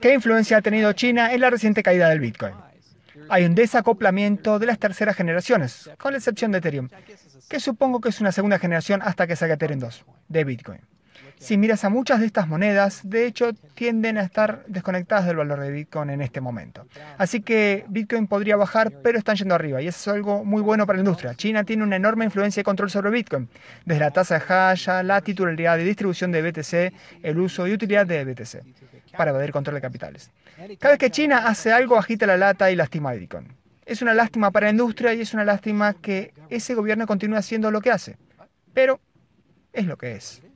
¿Qué influencia ha tenido China en la reciente caída del Bitcoin? Hay un desacoplamiento de las terceras generaciones, con la excepción de Ethereum, que supongo que es una segunda generación hasta que salga Ethereum 2 de Bitcoin. Si miras a muchas de estas monedas, de hecho, tienden a estar desconectadas del valor de Bitcoin en este momento. Así que Bitcoin podría bajar, pero están yendo arriba y eso es algo muy bueno para la industria. China tiene una enorme influencia y control sobre Bitcoin, desde la tasa de hash, la titularidad de distribución de BTC, el uso y utilidad de BTC para evadir control de capitales. Cada vez que China hace algo, agita la lata y lastima a Bitcoin. Es una lástima para la industria y es una lástima que ese gobierno continúe haciendo lo que hace. Pero es lo que es.